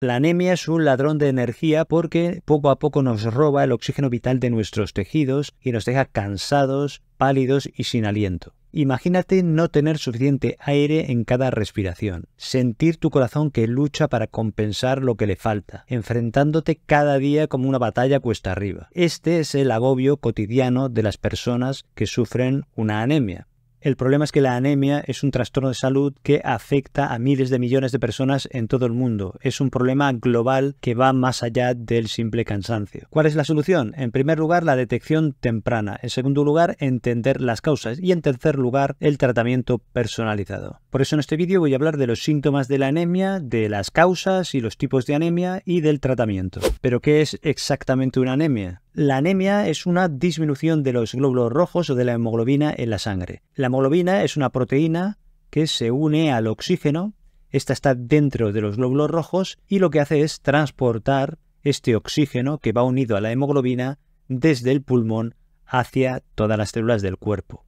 La anemia es un ladrón de energía porque poco a poco nos roba el oxígeno vital de nuestros tejidos y nos deja cansados, pálidos y sin aliento. Imagínate no tener suficiente aire en cada respiración, sentir tu corazón que lucha para compensar lo que le falta, enfrentándote cada día como una batalla cuesta arriba. Este es el agobio cotidiano de las personas que sufren una anemia. El problema es que la anemia es un trastorno de salud que afecta a miles de millones de personas en todo el mundo. Es un problema global que va más allá del simple cansancio. ¿Cuál es la solución? En primer lugar, la detección temprana. En segundo lugar, entender las causas. Y en tercer lugar, el tratamiento personalizado. Por eso en este vídeo voy a hablar de los síntomas de la anemia, de las causas y los tipos de anemia y del tratamiento. ¿Pero qué es exactamente una anemia? La anemia es una disminución de los glóbulos rojos o de la hemoglobina en la sangre. La hemoglobina es una proteína que se une al oxígeno, esta está dentro de los glóbulos rojos y lo que hace es transportar este oxígeno que va unido a la hemoglobina desde el pulmón hacia todas las células del cuerpo,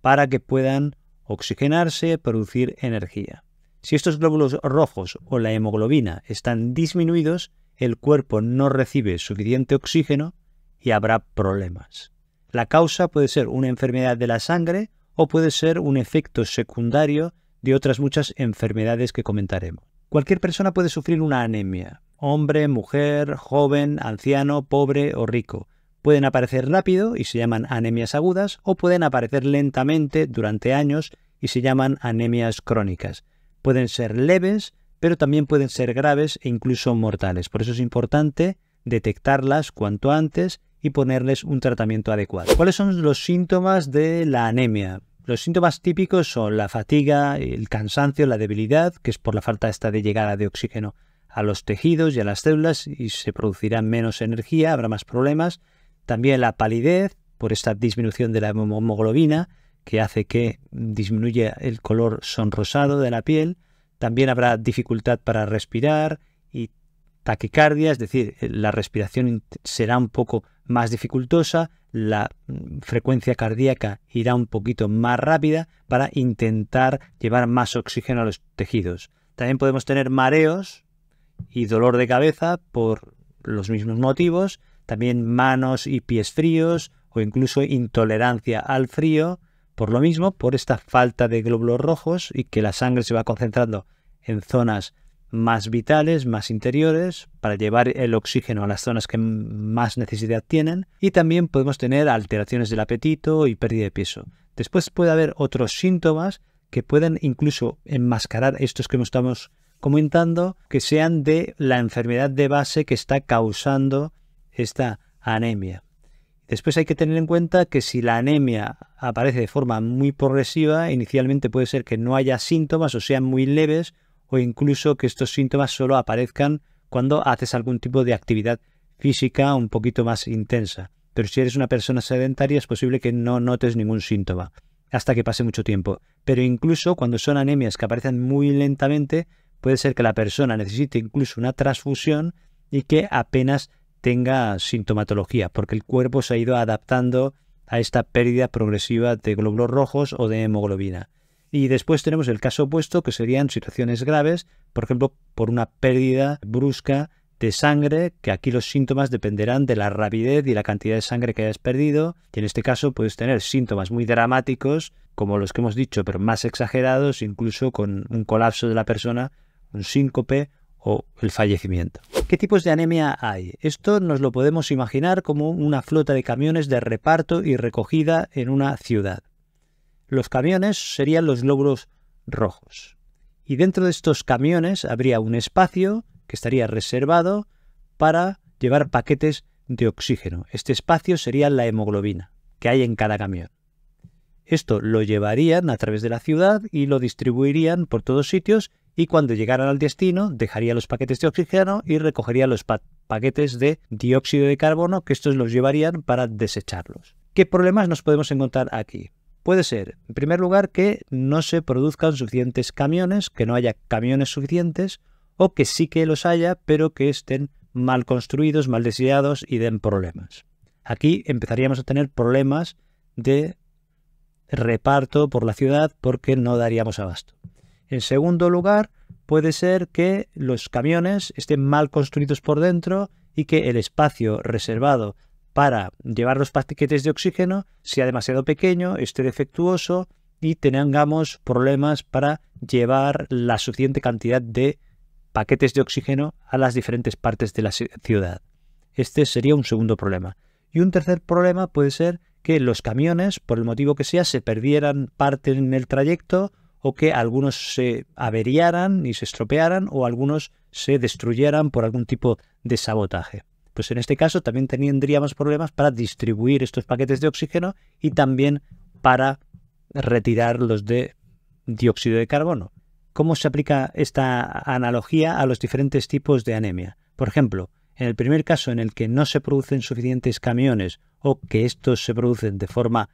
para que puedan oxigenarse, producir energía. Si estos glóbulos rojos o la hemoglobina están disminuidos, el cuerpo no recibe suficiente oxígeno y habrá problemas. La causa puede ser una enfermedad de la sangre o puede ser un efecto secundario de otras muchas enfermedades que comentaremos. Cualquier persona puede sufrir una anemia, hombre, mujer, joven, anciano, pobre o rico. Pueden aparecer rápido y se llaman anemias agudas o pueden aparecer lentamente durante años y se llaman anemias crónicas. Pueden ser leves, pero también pueden ser graves e incluso mortales. Por eso es importante detectarlas cuanto antes y ponerles un tratamiento adecuado. ¿Cuáles son los síntomas de la anemia? Los síntomas típicos son la fatiga, el cansancio, la debilidad, que es por la falta esta de llegada de oxígeno a los tejidos y a las células y se producirá menos energía, habrá más problemas. También la palidez por esta disminución de la hemoglobina que hace que disminuya el color sonrosado de la piel. También habrá dificultad para respirar, taquicardia, es decir, la respiración será un poco más dificultosa, la mm, frecuencia cardíaca irá un poquito más rápida para intentar llevar más oxígeno a los tejidos. También podemos tener mareos y dolor de cabeza por los mismos motivos, también manos y pies fríos o incluso intolerancia al frío, por lo mismo, por esta falta de glóbulos rojos y que la sangre se va concentrando en zonas más vitales, más interiores, para llevar el oxígeno a las zonas que más necesidad tienen. Y también podemos tener alteraciones del apetito y pérdida de peso. Después puede haber otros síntomas que pueden incluso enmascarar estos que estamos comentando, que sean de la enfermedad de base que está causando esta anemia. Después hay que tener en cuenta que si la anemia aparece de forma muy progresiva, inicialmente puede ser que no haya síntomas o sean muy leves o incluso que estos síntomas solo aparezcan cuando haces algún tipo de actividad física un poquito más intensa. Pero si eres una persona sedentaria es posible que no notes ningún síntoma hasta que pase mucho tiempo. Pero incluso cuando son anemias que aparecen muy lentamente, puede ser que la persona necesite incluso una transfusión y que apenas tenga sintomatología, porque el cuerpo se ha ido adaptando a esta pérdida progresiva de glóbulos rojos o de hemoglobina. Y después tenemos el caso opuesto, que serían situaciones graves, por ejemplo, por una pérdida brusca de sangre, que aquí los síntomas dependerán de la rapidez y la cantidad de sangre que hayas perdido. Y en este caso puedes tener síntomas muy dramáticos, como los que hemos dicho, pero más exagerados, incluso con un colapso de la persona, un síncope o el fallecimiento. ¿Qué tipos de anemia hay? Esto nos lo podemos imaginar como una flota de camiones de reparto y recogida en una ciudad. Los camiones serían los glóbulos rojos. Y dentro de estos camiones habría un espacio que estaría reservado para llevar paquetes de oxígeno. Este espacio sería la hemoglobina que hay en cada camión. Esto lo llevarían a través de la ciudad y lo distribuirían por todos sitios y cuando llegaran al destino dejaría los paquetes de oxígeno y recogería los paquetes de dióxido de carbono que estos los llevarían para desecharlos. ¿Qué problemas nos podemos encontrar aquí? Puede ser, en primer lugar, que no se produzcan suficientes camiones, que no haya camiones suficientes, o que sí que los haya, pero que estén mal construidos, mal deseados y den problemas. Aquí empezaríamos a tener problemas de reparto por la ciudad porque no daríamos abasto. En segundo lugar, puede ser que los camiones estén mal construidos por dentro y que el espacio reservado para llevar los paquetes de oxígeno sea demasiado pequeño, esté defectuoso y tengamos problemas para llevar la suficiente cantidad de paquetes de oxígeno a las diferentes partes de la ciudad. Este sería un segundo problema. Y un tercer problema puede ser que los camiones, por el motivo que sea, se perdieran parte en el trayecto o que algunos se averiaran y se estropearan o algunos se destruyeran por algún tipo de sabotaje. Pues en este caso también tendríamos problemas para distribuir estos paquetes de oxígeno y también para retirar los de dióxido de carbono. ¿Cómo se aplica esta analogía a los diferentes tipos de anemia? Por ejemplo, en el primer caso en el que no se producen suficientes camiones o que estos se producen de forma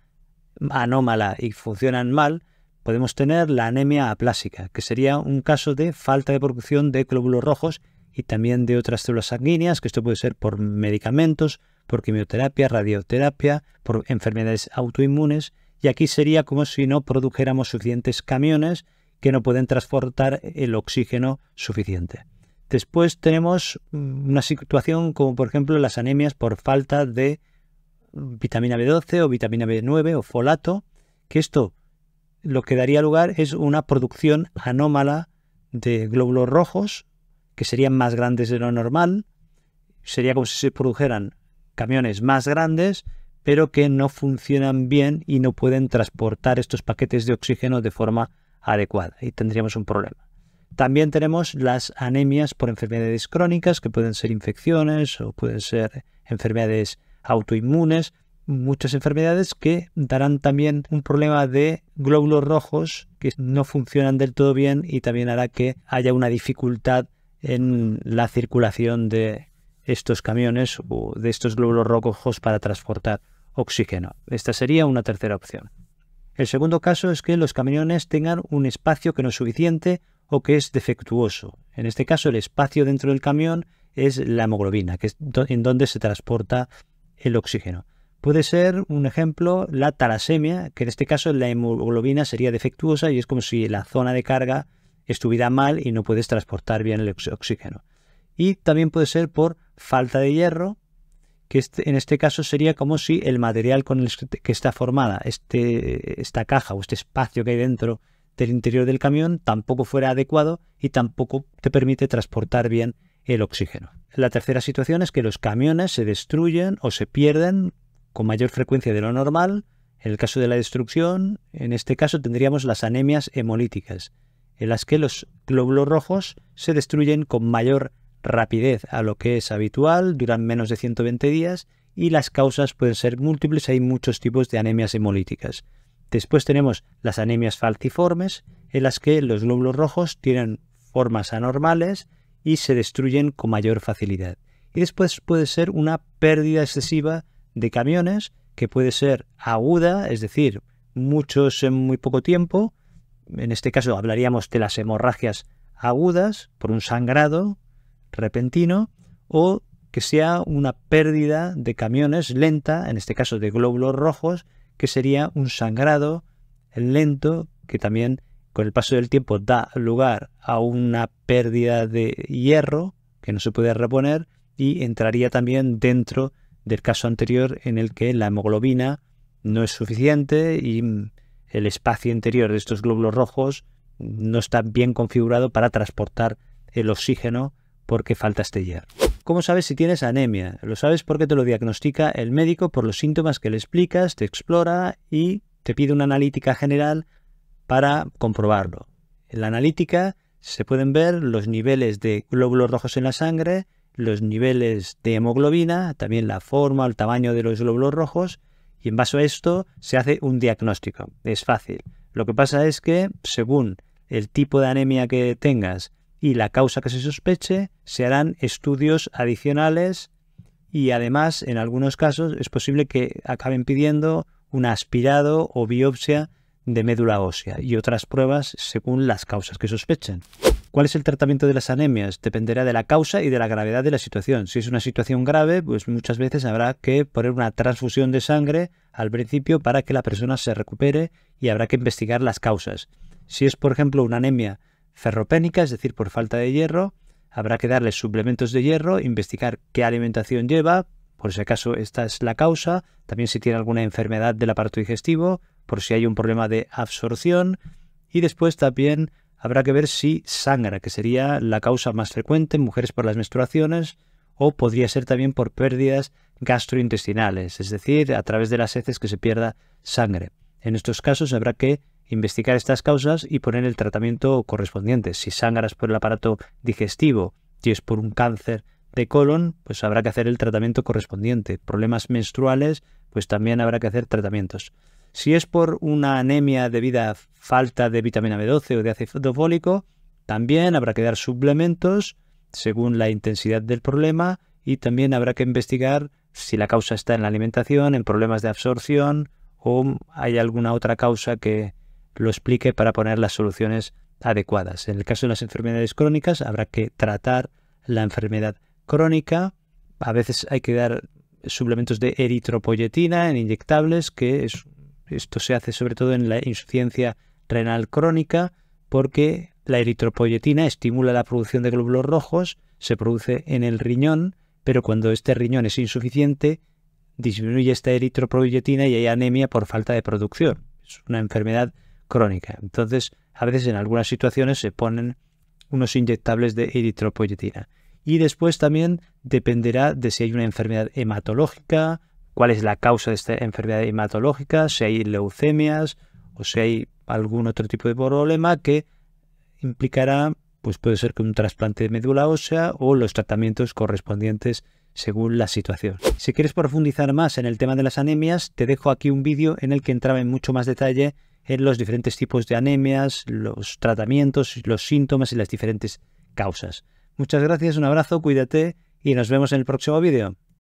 anómala y funcionan mal, podemos tener la anemia aplásica, que sería un caso de falta de producción de glóbulos rojos y también de otras células sanguíneas, que esto puede ser por medicamentos, por quimioterapia, radioterapia, por enfermedades autoinmunes, y aquí sería como si no produjéramos suficientes camiones que no pueden transportar el oxígeno suficiente. Después tenemos una situación como por ejemplo las anemias por falta de vitamina B12 o vitamina B9 o folato, que esto lo que daría lugar es una producción anómala de glóbulos rojos que serían más grandes de lo normal. Sería como si se produjeran camiones más grandes, pero que no funcionan bien y no pueden transportar estos paquetes de oxígeno de forma adecuada. Y tendríamos un problema. También tenemos las anemias por enfermedades crónicas, que pueden ser infecciones o pueden ser enfermedades autoinmunes, muchas enfermedades que darán también un problema de glóbulos rojos que no funcionan del todo bien y también hará que haya una dificultad en la circulación de estos camiones o de estos glóbulos rojos para transportar oxígeno. Esta sería una tercera opción. El segundo caso es que los camiones tengan un espacio que no es suficiente o que es defectuoso. En este caso, el espacio dentro del camión es la hemoglobina, que es en donde se transporta el oxígeno. Puede ser, un ejemplo, la talasemia, que en este caso la hemoglobina sería defectuosa y es como si la zona de carga estuviera mal y no puedes transportar bien el oxígeno. Y también puede ser por falta de hierro, que este, en este caso sería como si el material con el que está formada este, esta caja o este espacio que hay dentro del interior del camión tampoco fuera adecuado y tampoco te permite transportar bien el oxígeno. La tercera situación es que los camiones se destruyen o se pierden con mayor frecuencia de lo normal. En el caso de la destrucción, en este caso tendríamos las anemias hemolíticas, en las que los glóbulos rojos se destruyen con mayor rapidez a lo que es habitual, duran menos de 120 días y las causas pueden ser múltiples, hay muchos tipos de anemias hemolíticas. Después tenemos las anemias falciformes, en las que los glóbulos rojos tienen formas anormales y se destruyen con mayor facilidad. Y después puede ser una pérdida excesiva de camiones, que puede ser aguda, es decir, muchos en muy poco tiempo, en este caso hablaríamos de las hemorragias agudas por un sangrado repentino o que sea una pérdida de camiones lenta, en este caso de glóbulos rojos, que sería un sangrado lento que también con el paso del tiempo da lugar a una pérdida de hierro que no se puede reponer y entraría también dentro del caso anterior en el que la hemoglobina no es suficiente y el espacio interior de estos glóbulos rojos no está bien configurado para transportar el oxígeno porque falta este ¿Cómo sabes si tienes anemia? Lo sabes porque te lo diagnostica el médico por los síntomas que le explicas, te explora y te pide una analítica general para comprobarlo. En la analítica se pueden ver los niveles de glóbulos rojos en la sangre, los niveles de hemoglobina, también la forma, o el tamaño de los glóbulos rojos y en base a esto se hace un diagnóstico. Es fácil. Lo que pasa es que, según el tipo de anemia que tengas y la causa que se sospeche, se harán estudios adicionales y además, en algunos casos, es posible que acaben pidiendo un aspirado o biopsia de médula ósea y otras pruebas según las causas que sospechen. ¿Cuál es el tratamiento de las anemias? Dependerá de la causa y de la gravedad de la situación. Si es una situación grave, pues muchas veces habrá que poner una transfusión de sangre al principio para que la persona se recupere y habrá que investigar las causas. Si es, por ejemplo, una anemia ferropénica, es decir, por falta de hierro, habrá que darle suplementos de hierro, investigar qué alimentación lleva, por si acaso esta es la causa, también si tiene alguna enfermedad del aparato digestivo, por si hay un problema de absorción y después también habrá que ver si sangra, que sería la causa más frecuente en mujeres por las menstruaciones, o podría ser también por pérdidas gastrointestinales, es decir, a través de las heces que se pierda sangre. En estos casos habrá que investigar estas causas y poner el tratamiento correspondiente. Si es por el aparato digestivo, si es por un cáncer de colon, pues habrá que hacer el tratamiento correspondiente. Problemas menstruales, pues también habrá que hacer tratamientos. Si es por una anemia debida a falta de vitamina B12 o de ácido fólico, también habrá que dar suplementos según la intensidad del problema y también habrá que investigar si la causa está en la alimentación, en problemas de absorción o hay alguna otra causa que lo explique para poner las soluciones adecuadas. En el caso de las enfermedades crónicas habrá que tratar la enfermedad crónica. A veces hay que dar suplementos de eritropoyetina en inyectables, que es esto se hace sobre todo en la insuficiencia renal crónica porque la eritropoyetina estimula la producción de glóbulos rojos, se produce en el riñón, pero cuando este riñón es insuficiente, disminuye esta eritropoyetina y hay anemia por falta de producción. Es una enfermedad crónica. Entonces, a veces en algunas situaciones se ponen unos inyectables de eritropoyetina. Y después también dependerá de si hay una enfermedad hematológica cuál es la causa de esta enfermedad hematológica, si hay leucemias o si hay algún otro tipo de problema que implicará, pues puede ser que un trasplante de médula ósea o los tratamientos correspondientes según la situación. Si quieres profundizar más en el tema de las anemias, te dejo aquí un vídeo en el que entraba en mucho más detalle en los diferentes tipos de anemias, los tratamientos, los síntomas y las diferentes causas. Muchas gracias, un abrazo, cuídate y nos vemos en el próximo vídeo.